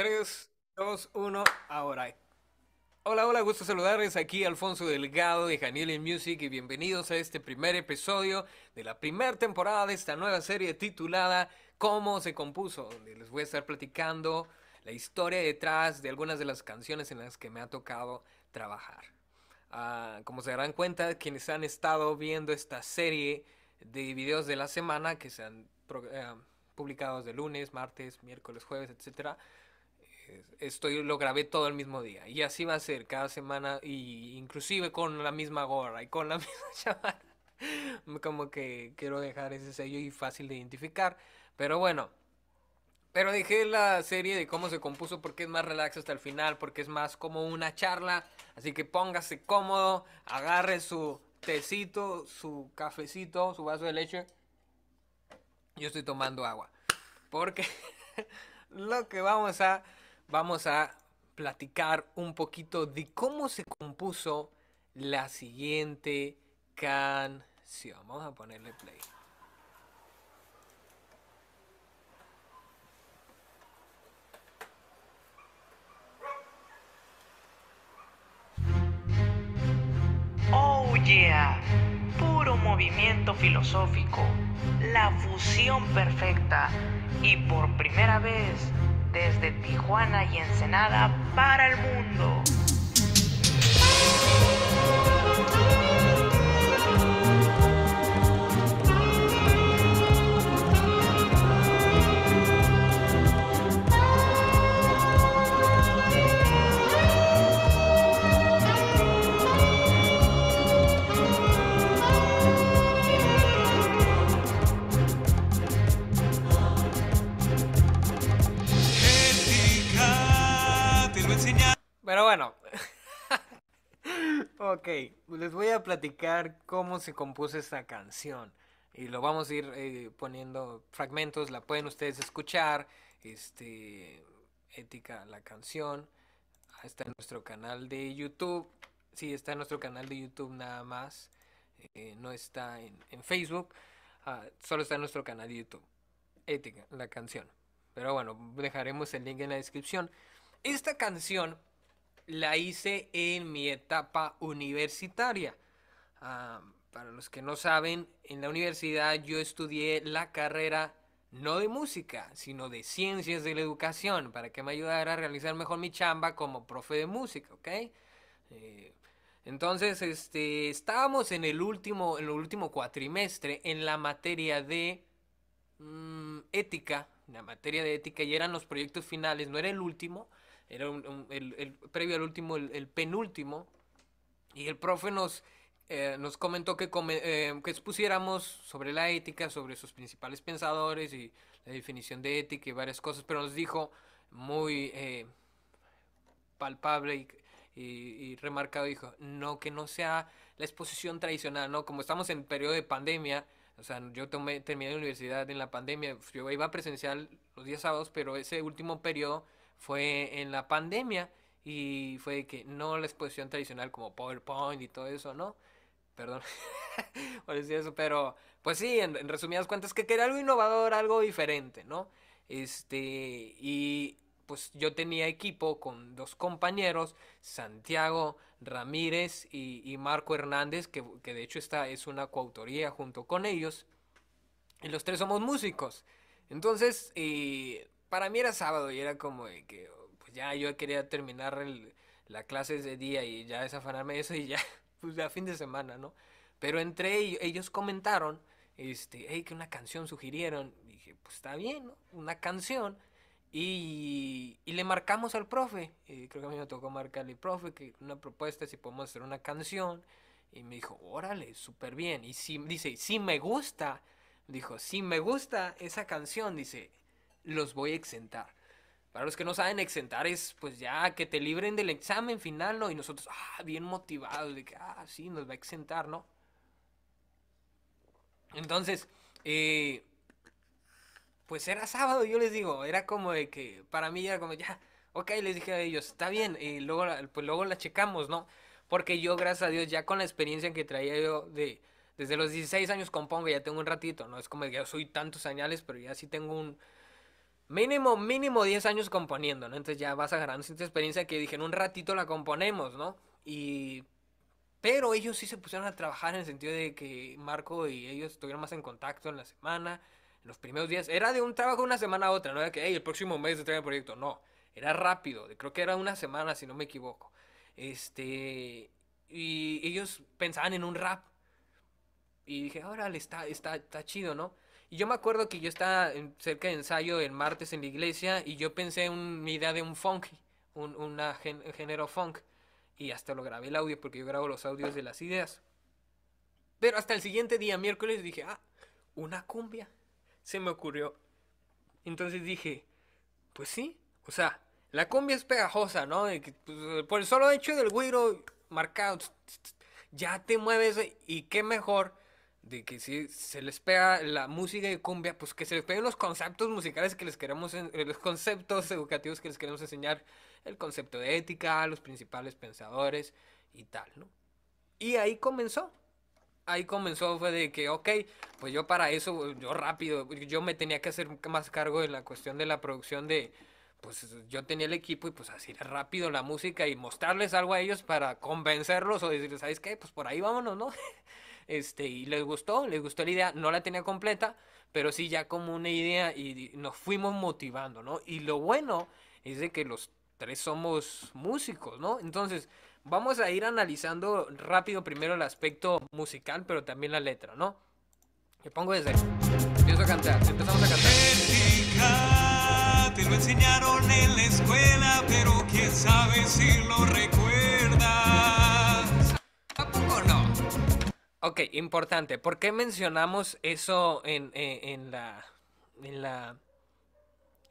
3, 2, 1, ahora. Hola, hola, gusto saludarles. Aquí Alfonso Delgado de Janiel Music y bienvenidos a este primer episodio de la primera temporada de esta nueva serie titulada Cómo se compuso, donde les voy a estar platicando la historia detrás de algunas de las canciones en las que me ha tocado trabajar. Ah, como se darán cuenta, quienes han estado viendo esta serie de videos de la semana que se han eh, publicado de lunes, martes, miércoles, jueves, etcétera, estoy lo grabé todo el mismo día y así va a ser cada semana y inclusive con la misma gorra y con la misma chamarra como que quiero dejar ese sello y fácil de identificar pero bueno pero dejé la serie de cómo se compuso porque es más relax hasta el final porque es más como una charla así que póngase cómodo agarre su tecito su cafecito su vaso de leche yo estoy tomando agua porque lo que vamos a vamos a platicar un poquito de cómo se compuso la siguiente canción. Vamos a ponerle play. Oh yeah, puro movimiento filosófico, la fusión perfecta y por primera vez desde Tijuana y Ensenada para el mundo. platicar cómo se compuso esta canción. Y lo vamos a ir eh, poniendo fragmentos, la pueden ustedes escuchar. Este, ética, la canción. Está en nuestro canal de YouTube. si está en nuestro canal de YouTube nada más. Eh, no está en, Facebook. Ah, solo está en nuestro canal de YouTube. Ética, la canción. Pero bueno, dejaremos el link en la descripción. Esta canción la hice en mi etapa universitaria. Ah, para los que no saben, en la universidad yo estudié la carrera no de música, sino de ciencias de la educación, para que me ayudara a realizar mejor mi chamba como profe de música, ¿ok? Eh, entonces, este, estábamos en el último, en el último cuatrimestre en la materia de mm, ética, la materia de ética, y eran los proyectos finales, no era el último, era el, previo al último, el penúltimo, y el profe nos eh, nos comentó eh, que, expusiéramos sobre la ética, sobre sus principales pensadores y la definición de ética y varias cosas, pero nos dijo muy eh, palpable y, remarcado, dijo, no, que no sea la exposición tradicional, ¿no? Como estamos en periodo de pandemia, o sea, yo terminé la universidad en la pandemia, pues, yo iba a presencial los días sábados, pero ese último periodo fue en la pandemia y fue que no la exposición tradicional como PowerPoint y todo eso, ¿no? perdón por decir eso, pero pues sí, en, resumidas cuentas, que quería algo innovador, algo diferente, ¿no? Este, y pues yo tenía equipo con dos compañeros, Santiago Ramírez y, Marco Hernández, que, de hecho esta es una coautoría junto con ellos, y los tres somos músicos. Entonces, eh, para mí era sábado y era como que pues ya yo quería terminar la clase ese día y ya desafanarme de eso y ya pues a fin de semana, ¿no? Pero entre ellos, ellos comentaron, este, hey, que una canción sugirieron. dije, pues está bien, ¿no? Una canción. Y, le marcamos al profe. Y eh, creo que a mí me tocó marcarle, profe, que una propuesta si podemos hacer una canción. Y me dijo, órale, súper bien. Y si, dice, si me gusta, dijo, si me gusta esa canción, dice, los voy a exentar. Para los que no saben, exentar es, pues ya, que te libren del examen final, ¿no? Y nosotros, ah, bien motivados, de que, ah, sí, nos va a exentar, ¿no? Entonces, eh, pues era sábado, yo les digo, era como de que, para mí era como, ya, ok, les dije a ellos, está bien, y eh, luego, pues luego la checamos, ¿no? Porque yo, gracias a Dios, ya con la experiencia que traía yo de, desde los 16 años compongo, ya tengo un ratito, ¿no? Es como que yo soy tantos señales pero ya sí tengo un mínimo, mínimo 10 años componiendo, ¿no? Entonces ya vas agarrando cierta experiencia que dije, en un ratito la componemos, ¿no? Y... Pero ellos sí se pusieron a trabajar en el sentido de que Marco y ellos estuvieron más en contacto en la semana, en los primeros días. Era de un trabajo una semana a otra, no era que, el próximo mes de trae el proyecto. No, era rápido, creo que era una semana, si no me equivoco. Este... Y ellos pensaban en un rap. Y dije, órale, está, está, está chido, ¿no? Y yo me acuerdo que yo estaba cerca de ensayo el martes en la iglesia y yo pensé en una idea de un funk, un género funk. Y hasta lo grabé el audio porque yo grabo los audios de las ideas. Pero hasta el siguiente día, miércoles, dije, ah, una cumbia. Se me ocurrió. Entonces dije, pues sí, o sea, la cumbia es pegajosa, ¿no? Pues, por el solo hecho del güiro marcado, ya te mueves y qué mejor de que si se les pega la música y cumbia, pues que se les peguen los conceptos musicales que les queremos, eh, los conceptos educativos que les queremos enseñar, el concepto de ética, los principales pensadores y tal, ¿no? Y ahí comenzó. Ahí comenzó, fue de que, ok, pues yo para eso, yo rápido, yo me tenía que hacer más cargo de la cuestión de la producción de, pues yo tenía el equipo y pues así rápido la música y mostrarles algo a ellos para convencerlos o decirles, ¿sabes qué? Pues por ahí vámonos, ¿no? este, y les gustó, les gustó la idea, no la tenía completa, pero sí ya como una idea y nos fuimos motivando, ¿no? Y lo bueno es de que los tres somos músicos, ¿no? Entonces, vamos a ir analizando rápido primero el aspecto musical, pero también la letra, ¿no? pongo desde... Empiezo a cantar, empezamos a cantar. Te enseñaron en la escuela, pero quién sabe si lo Ok, importante. ¿Por qué mencionamos eso en, eh, la, la,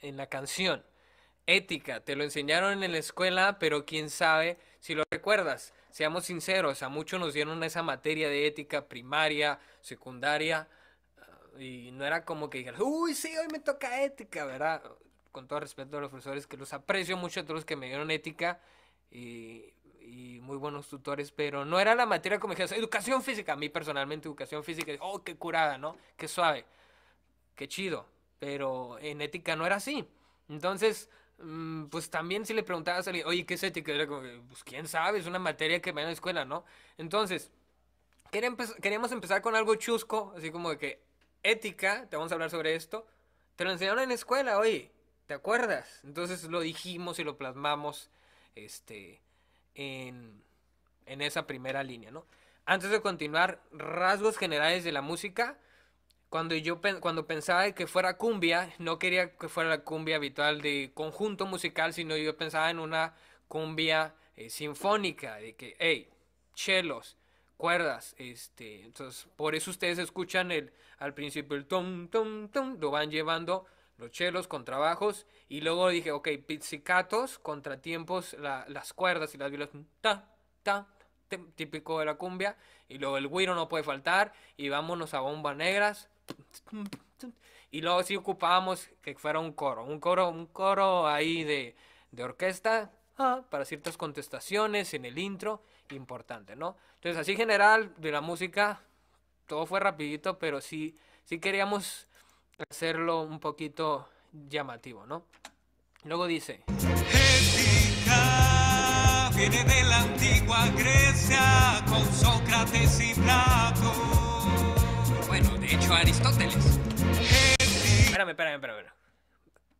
en la canción? Ética, te lo enseñaron en la escuela, pero quién sabe si lo recuerdas. Seamos sinceros, a muchos nos dieron esa materia de ética primaria, secundaria, ah, y no era como que dijeran, uy, sí, hoy me toca ética, ¿verdad? Con todo respeto a los profesores que los aprecio mucho, a todos los que me dieron ética, y y muy buenos tutores, pero no era la materia como dijeron, educación física, a mí personalmente educación física, oh, qué curada, ¿no? Qué suave, qué chido, pero en ética no era así. Entonces, mm, pues también si le preguntabas a alguien, oye, ¿qué es ética? pues quién sabe, es una materia que me en la escuela, ¿no? Entonces, queríamos empezar con algo chusco, así como de que ética, te vamos a hablar sobre esto, te lo enseñaron en escuela, oye, ¿te acuerdas? Entonces lo dijimos y lo plasmamos, este, en, esa primera línea, ¿no? Antes de continuar, rasgos generales de la música. Cuando yo cuando pensaba que fuera cumbia, no quería que fuera la cumbia habitual de conjunto musical, sino yo pensaba en una cumbia eh, sinfónica, de que, hey, chelos, cuerdas, este, entonces por eso ustedes escuchan el, al principio el tom, tom, tom, lo van llevando los chelos, contrabajos, y luego dije, ok, pizzicatos, contratiempos, las cuerdas y las violas, ta, ta, típico de la cumbia, y luego el güiro no puede faltar, y vámonos a bombas negras, y luego sí ocupábamos que fuera un coro, un coro, un coro ahí de, orquesta, ah, para ciertas contestaciones en el intro, importante, ¿no? Entonces así general de la música, todo fue rapidito, pero sí, sí queríamos hacerlo un poquito llamativo, ¿no? Luego dice... Ética viene de la antigua Grecia con Sócrates y Platón. Bueno, de hecho Aristóteles. Espérame, espérame, espérame.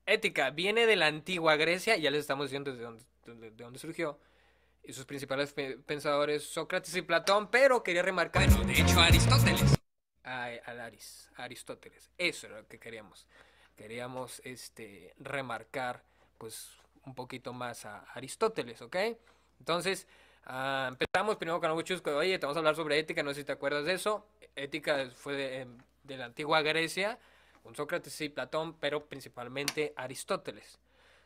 Ética viene de la antigua Grecia, ya les estamos diciendo desde dónde, de, dónde surgió y sus principales pensadores Sócrates y Platón, pero quería remarcar. Bueno, de hecho, Aristóteles a, Aristóteles. Eso era lo que queríamos. Queríamos este, remarcar pues un poquito más a Aristóteles, ¿ok? Entonces, ah, empezamos primero con algo chusco oye, te vamos a hablar sobre ética, no sé si te acuerdas de eso. Ética fue de, em, de la antigua Grecia, con Sócrates y Platón, pero principalmente Aristóteles.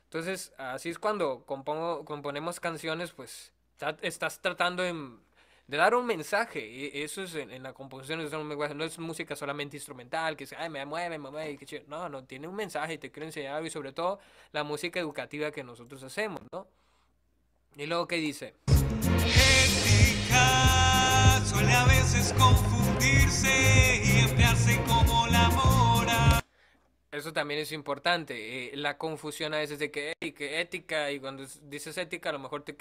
Entonces, así es cuando compongo, componemos canciones, pues estás tratando en de dar un mensaje. E-, eso es en, la composición, no es música solamente instrumental, que se ay, me mueve, me mueve, chido. No, no, tiene un mensaje te quiero enseñar y sobre todo la música educativa que nosotros hacemos, ¿no? Y luego, ¿qué dice? a veces confundirse y como eso también es importante. Eh, la confusión a veces de que, ética, y cuando dices ética, a lo mejor te,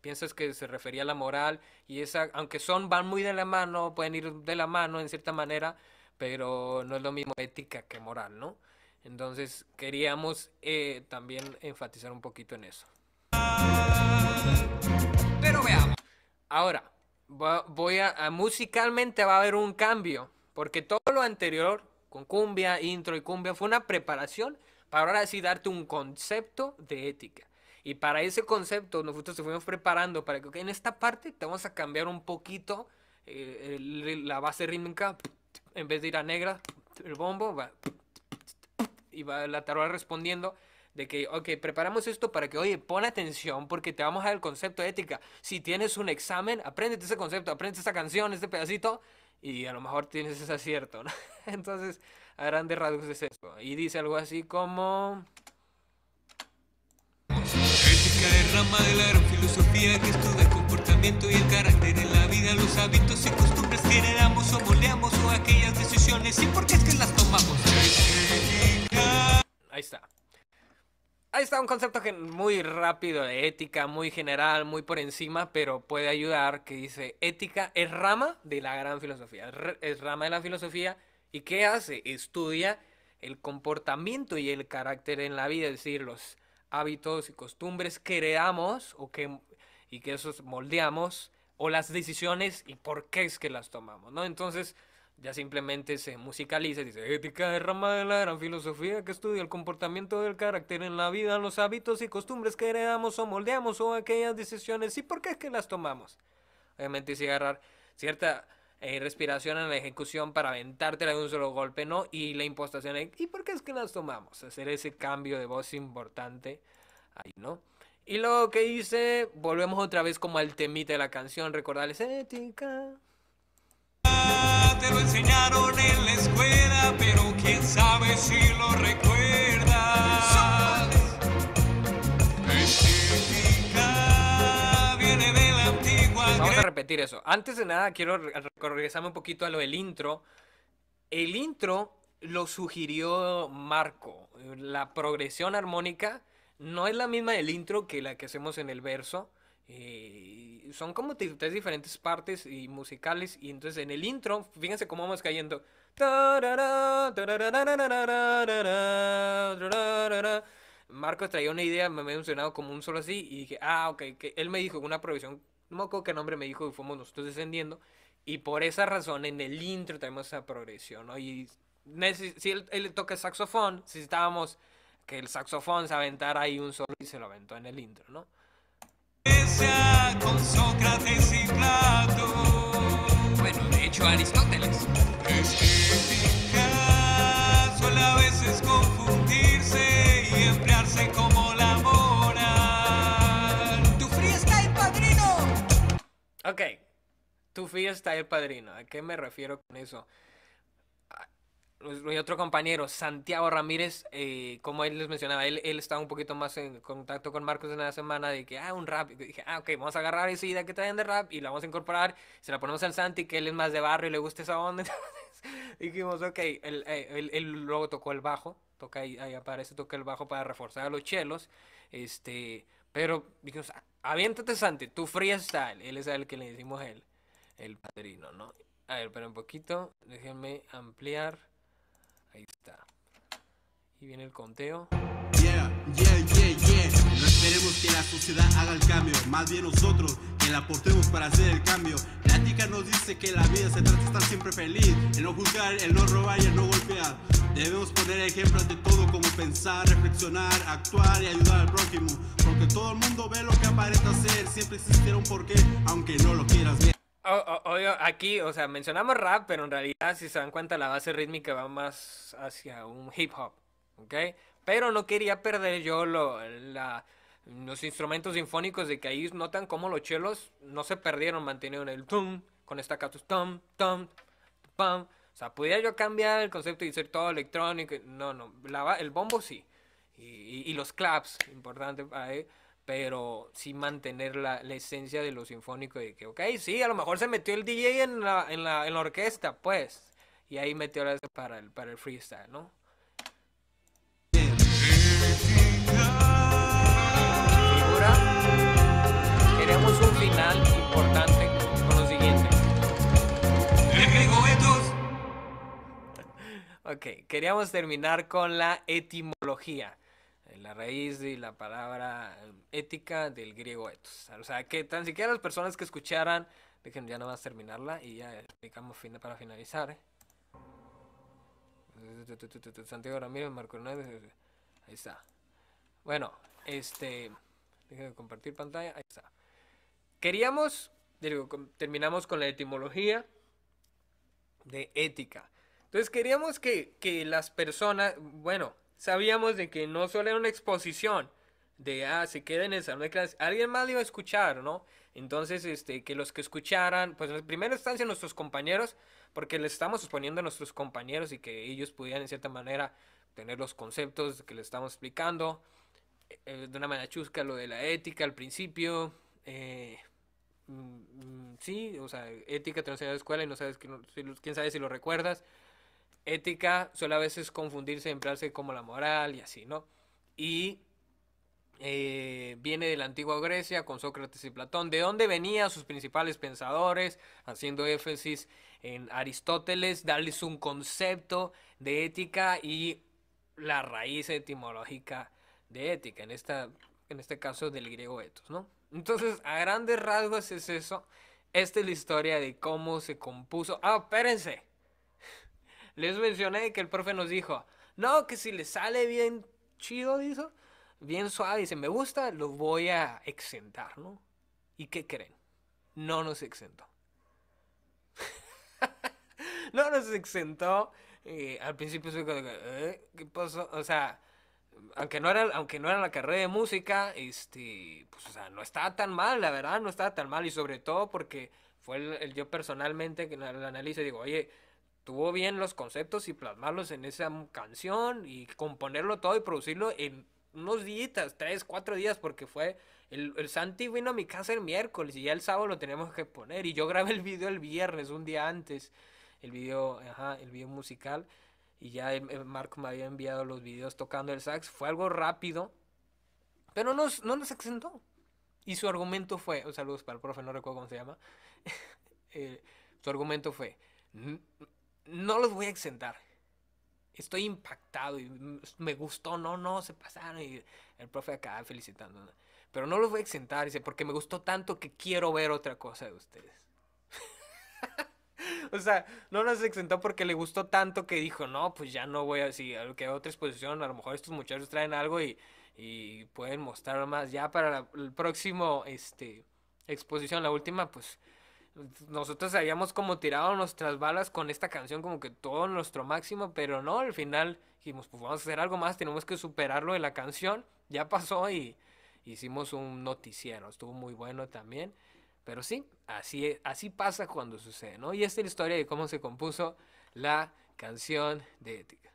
piensas que se refería a la moral, y esa, aunque son, van muy de la mano, pueden ir de la mano en cierta manera, pero no es lo mismo ética que moral, ¿no? Entonces queríamos eh, también enfatizar un poquito en eso. Pero veamos. Ahora, voy musicalmente va a haber un cambio, porque todo lo anterior con cumbia, intro y cumbia, fue una preparación para ahora sí darte un concepto de ética. Y para ese concepto nosotros te fuimos preparando para que en esta parte te vamos a cambiar un poquito eh, la base rítmica, en vez de ir a negra, el bombo va, y va la tarola respondiendo de que, ok, preparamos esto para que, oye, pon atención porque te vamos a dar el concepto de ética. Si tienes un examen, apréndete ese concepto, apréndete esa canción, este pedacito, y a lo mejor tienes ese acierto, ¿no? Entonces, a grandes rasgos es eso. Y dice algo así como... Ética es rama de la filosofía que estudia el comportamiento y el carácter en la vida, los hábitos y costumbres que heredamos o moldeamos o aquellas decisiones y por qué es que las tomamos. Ahí está ahí está un concepto muy rápido de ética, muy general, muy por encima, pero puede ayudar, que dice, ética es rama de la gran filosofía, es rama de la filosofía, ¿y qué hace? Estudia el comportamiento y el carácter en la vida, es decir, los hábitos y costumbres que creamos o que, y que esos moldeamos, o las decisiones y por qué es que las tomamos, ¿no? Entonces, ya simplemente se musicaliza y dice ética es rama de la gran filosofía que estudia el comportamiento del carácter en la vida, los hábitos y costumbres que heredamos o moldeamos o aquellas decisiones y por qué es que las tomamos. Obviamente si agarrar cierta eh, respiración en la ejecución para aventártela de un solo golpe, ¿no? Y la impostación y por qué es que las tomamos. Hacer ese cambio de voz importante ahí, ¿no? Y luego que hice, volvemos otra vez como al temita de la canción, recordarles ética te lo enseñaron en la escuela, pero quién sabe si lo recuerdas. viene de la antigua. Pues vamos a repetir eso. Antes de nada, quiero regresarme un poquito a lo del intro. El intro lo sugirió Marco. La progresión armónica no es la misma del intro que la que hacemos en el verso. Eh, son como tres diferentes partes y musicales. Y entonces en el intro, fíjense cómo vamos cayendo. Marcos traía una idea, me había mencionado como un solo así. Y dije, ah, ok, él me dijo una progresión no me acuerdo qué nombre me dijo, y fuimos nosotros descendiendo. Y por esa razón en el intro tenemos esa progresión, Y si él, toca toca saxofón, necesitábamos que el saxofón se aventara ahí un solo y se lo aventó en el intro, ¿no? Con Sócrates y Plato. Bueno, de hecho, Aristóteles. Es que suele a veces confundirse y emplearse como la mora ¡Tu el padrino! Ok. Tu el padrino. ¿A qué me refiero con eso? mi otro compañero, Santiago Ramírez, eh, como él les mencionaba, él, él estaba un poquito más en contacto con Marcos en la semana de que, ah, un rap. dije, ah, ok, vamos a agarrar esa idea que traen de rap y la vamos a incorporar. Se la ponemos al Santi, que él es más de barrio y le gusta esa onda. Entonces, dijimos, ok, eh, él, él, luego tocó el bajo, toca ahí, aparece, toca el bajo para reforzar a los chelos. Este, pero dijimos, ah, aviéntate, Santi, tu freestyle. Él es el que le decimos él, el padrino, ¿no? A ver, pero un poquito, déjenme ampliar. Ahí está. Y viene el conteo. Yeah, yeah, yeah, yeah. No esperemos que la sociedad haga el cambio, más bien nosotros que la aportemos para hacer el cambio. La ética nos dice que la vida se trata de estar siempre feliz, el no juzgar, el no robar y el no golpear. Debemos poner ejemplos de todo como pensar, reflexionar, actuar y ayudar al prójimo, porque todo el mundo ve lo que aparenta ser, siempre existirá un porqué, aunque no lo quieras ver aquí, o sea, mencionamos rap, pero en realidad, si se dan cuenta, la base rítmica va más hacia un hip hop, ¿ok? Pero no quería perder yo lo, los instrumentos sinfónicos de que ahí notan cómo los chelos no se perdieron, manteniendo el tum, con esta cactus, tum, tum, pam. O sea, pudiera yo cambiar el concepto y ser todo electrónico. No, no, el bombo sí. Y, los claps, importante ahí pero sí mantener la, esencia de lo sinfónico de que, ok, sí, a lo mejor se metió el DJ en la, en la, orquesta, pues, y ahí metió la para el, para el freestyle, ¿no? Figura, queremos un final importante con lo siguiente. Ok, queríamos terminar con la etimología la raíz de la palabra ética del griego etos. O sea, que tan siquiera las personas que escucharan, dejen ya no vas a terminarla y ya explicamos fin para finalizar. ¿eh? Santiago Ramírez, Marco Hernández, ahí está. Bueno, este, déjenme compartir pantalla, ahí está. Queríamos, terminamos con la etimología de ética. Entonces queríamos que, que las personas, bueno, sabíamos de que no solo era una exposición de, ah, se queda en el salón de clases, alguien más lo iba a escuchar, ¿no? Entonces, este, que los que escucharan, pues en primera instancia nuestros compañeros, porque les estamos exponiendo a nuestros compañeros y que ellos pudieran en cierta manera tener los conceptos que les estamos explicando, eh, de una manera chusca, lo de la ética al principio, eh, mm, mm, sí, o sea, ética te lo la escuela y no sabes, quién sabe si lo recuerdas, ética suele a veces confundirse, emplearse como la moral y así, ¿no? Y eh, viene de la antigua Grecia con Sócrates y Platón, de dónde venían sus principales pensadores, haciendo énfasis en Aristóteles, darles un concepto de ética y la raíz etimológica de ética, en, esta, en este caso del griego etos, ¿no? Entonces, a grandes rasgos es eso. Esta es la historia de cómo se compuso. Ah, espérense les mencioné que el profe nos dijo, no, que si le sale bien chido, dice, bien suave, dice, me gusta, lo voy a exentar, ¿no? ¿Y qué creen? No nos exentó. no nos exentó. Eh, al principio eh, ¿qué pasó? O sea, aunque no era aunque no era la carrera de música este pues, no estaba tan mal la verdad no estaba tan mal y sobre todo porque fue el, yo personalmente que lo y digo oye estuvo bien los conceptos y plasmarlos en esa canción y componerlo todo y producirlo en unos días, tres, cuatro días, porque fue. El, el, Santi vino a mi casa el miércoles y ya el sábado lo tenemos que poner. Y yo grabé el video el viernes, un día antes. El video, ajá, el video musical. Y ya Marco me había enviado los videos tocando el sax. Fue algo rápido. Pero no nos exentó. Y su argumento fue. Un saludo para el profe, no recuerdo cómo se llama. Eh, su argumento fue no los voy a exentar. Estoy impactado y me gustó, no, no, se pasaron. Y el profe acaba felicitando. Pero no los voy a exentar, dice, porque me gustó tanto que quiero ver otra cosa de ustedes. o sea, no los exentó porque le gustó tanto que dijo, no, pues ya no voy a, si que otra exposición, a lo mejor estos muchachos traen algo y, pueden mostrar más. Ya para la el próximo, este, exposición, la última, pues nosotros habíamos como tirado nuestras balas con esta canción como que todo nuestro máximo, pero no, al final dijimos, pues vamos a hacer algo más, tenemos que superarlo de la canción, ya pasó y hicimos un noticiero, estuvo muy bueno también, pero sí, así, así pasa cuando sucede, ¿no? Y esta es la historia de cómo se compuso la canción de Ética.